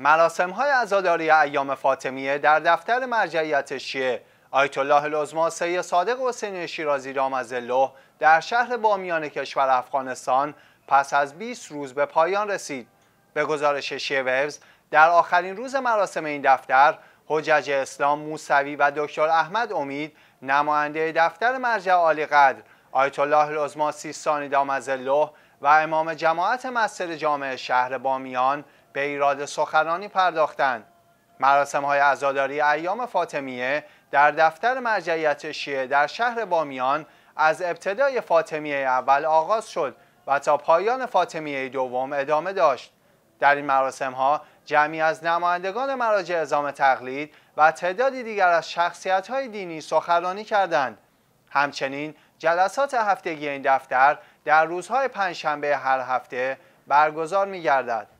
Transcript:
مراسم های عزاداری ایام فاطمیه در دفتر مرجعیت شیعه آیت الله العظما سید صادق حسین شیرازی از الله در شهر بامیان کشور افغانستان پس از 20 روز به پایان رسید به گزارش شیعه ویوز در آخرین روز مراسم این دفتر حجج اسلام موسوی و دکتر احمد امید نماینده دفتر مرجع عالی قدر آیت الله العظما سیستانی الله، و امام جماعت مسجد جامع شهر بامیان به ایراد سخنانی پرداختند. مراسم های عزاداری ایام فاطمیه در دفتر مرجعیت شیعه در شهر بامیان از ابتدای فاطمیه اول آغاز شد و تا پایان فاطمیه دوم ادامه داشت. در این مراسم ها جمعی از نمایندگان مراجع ازام تقلید و تعدادی دیگر از شخصیت های دینی سخنرانی کردند. همچنین جلسات هفتگی این دفتر در روزهای پنجشنبه هر هفته برگزار می گردد.